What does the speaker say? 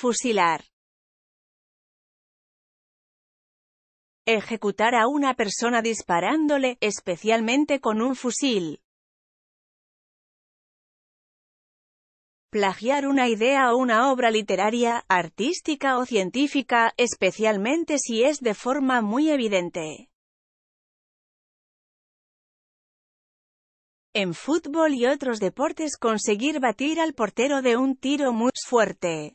Fusilar. Ejecutar a una persona disparándole, especialmente con un fusil. plagiar una idea o una obra literaria, artística o científica, especialmente si es de forma muy evidente. En fútbol y otros deportes conseguir batir al portero de un tiro muy fuerte.